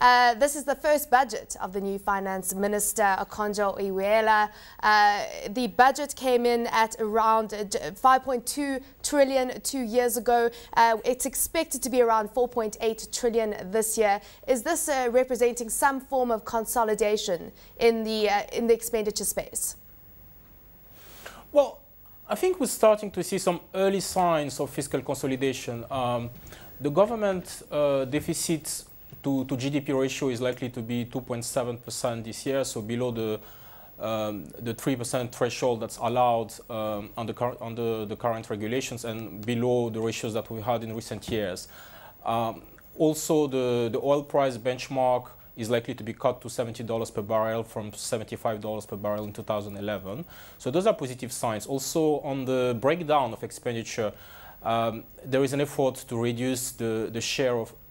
Uh, this is the first budget of the new finance minister, Okonjo Iweala. Uh, the budget came in at around uh, 5.2 trillion two years ago. Uh, it's expected to be around 4.8 trillion this year. Is this uh, representing some form of consolidation in the in the expenditure space? Well. I think we're starting to see some early signs of fiscal consolidation. Um, the government uh, to, to GDP ratio is likely to be 2.7% this year, so below the um, the 3% threshold that's allowed um, under, under the current regulations and below the ratios that we had in recent years. Um, also, the, the oil price benchmark is likely to be cut to $70 per barrel from $75 per barrel in 2011. So those are positive signs. Also, on the breakdown of expenditure, um, there is an effort to reduce the, the share of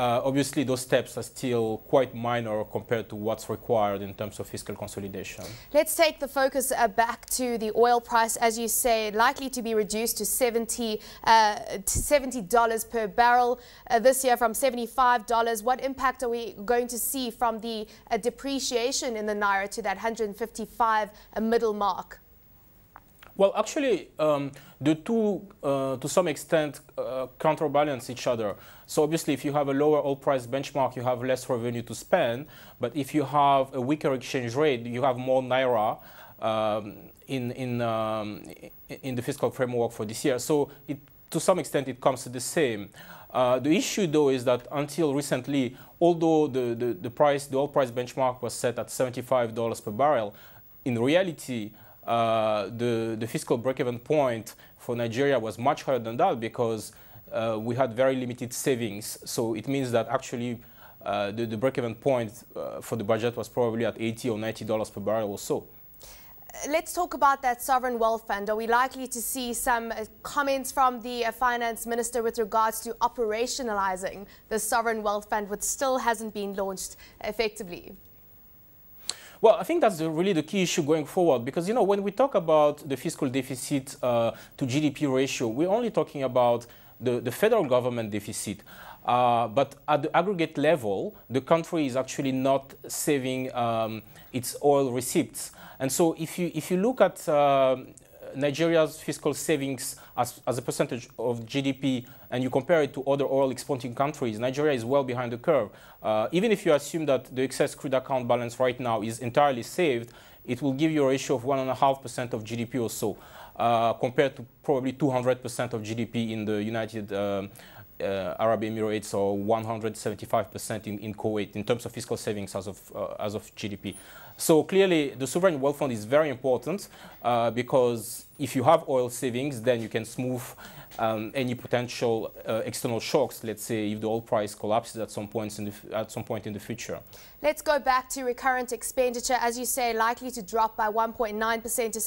Uh, obviously, those steps are still quite minor compared to what's required in terms of fiscal consolidation. Let's take the focus uh, back to the oil price, as you say, likely to be reduced to 70 uh, dollars per barrel uh, this year from $75. What impact are we going to see from the uh, depreciation in the naira to that 155 middle mark? Well, actually, um, the two, uh, to some extent, uh, counterbalance each other. So obviously, if you have a lower oil price benchmark, you have less revenue to spend. But if you have a weaker exchange rate, you have more naira. Um, in in um, in the fiscal framework for this year, so it, to some extent it comes to the same. Uh, the issue, though, is that until recently, although the, the, the, price, the oil price benchmark was set at $75 per barrel, in reality, uh, the, the fiscal break-even point for Nigeria was much higher than that because uh, we had very limited savings. So it means that actually uh, the, the break-even point uh, for the budget was probably at 80 or 90 dollars per barrel or so. Let's talk about that sovereign wealth fund. Are we likely to see some uh, comments from the uh, finance minister with regards to operationalizing the sovereign wealth fund, which still hasn't been launched effectively? Well, I think that's really the key issue going forward because, you know, when we talk about the fiscal deficit uh, to GDP ratio, we're only talking about the, the federal government deficit. Uh, but at the aggregate level, the country is actually not saving um, its oil receipts. And so if you, if you look at uh, Nigeria's fiscal savings as, as a percentage of GDP and you compare it to other oil exporting countries, Nigeria is well behind the curve. Uh, even if you assume that the excess crude account balance right now is entirely saved, it will give you a ratio of 1.5% of GDP or so, uh, compared to probably 200% of GDP in the United um, uh, Arab Emirates or 175% in, in, Kuwait in terms of fiscal savings as of, uh, as of GDP. So clearly, the sovereign wealth fund is very important uh, because if you have oil savings, then you can smooth um, any potential uh, external shocks, let's say if the oil price collapses at some, in the at some point in the future. Let's go back to recurrent expenditure. As you say, likely to drop by 1.9% to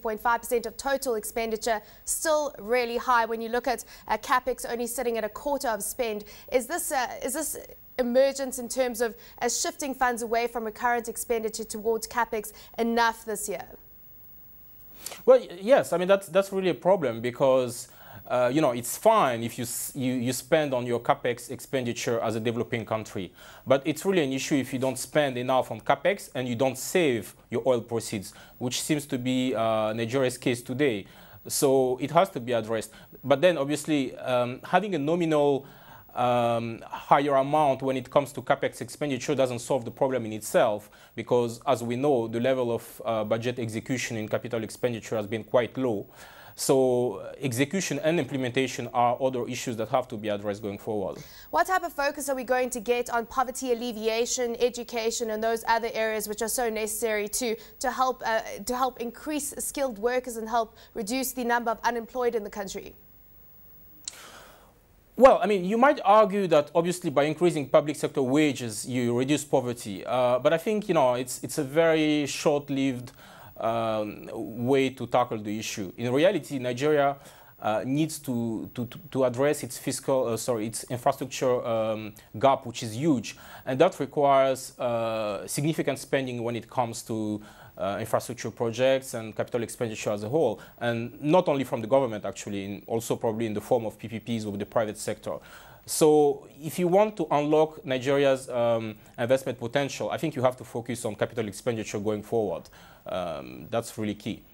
72.5% of total expenditure, still really high when you look at uh, CapEx only sitting at a quarter of spend. Is this, uh, is this emergence in terms of uh, shifting funds away from recurrent expenditure towards capex enough this year? Well, yes. I mean, that's that's really a problem because uh, you know, it's fine if you, you, you spend on your capex expenditure as a developing country, but it's really an issue if you don't spend enough on capex and you don't save your oil proceeds, which seems to be uh, Nigeria's case today. So it has to be addressed. But then, obviously, um, having a nominal um, higher amount when it comes to capex expenditure doesn't solve the problem in itself because, as we know, the level of uh, budget execution in capital expenditure has been quite low. So uh, execution and implementation are other issues that have to be addressed going forward. What type of focus are we going to get on poverty alleviation, education, and those other areas which are so necessary to to help uh, to help increase skilled workers and help reduce the number of unemployed in the country? Well, I mean, you might argue that obviously by increasing public sector wages, you reduce poverty. Uh, but I think, you know, it's, it's a very short-lived um, way to tackle the issue. In reality, Nigeria uh, needs to, to, to address its fiscal, uh, sorry, its infrastructure um, gap, which is huge. And that requires uh, significant spending when it comes to uh, infrastructure projects and capital expenditure as a whole. And not only from the government, actually, also probably in the form of PPPs with the private sector. So if you want to unlock Nigeria's um, investment potential, I think you have to focus on capital expenditure going forward. Um, that's really key.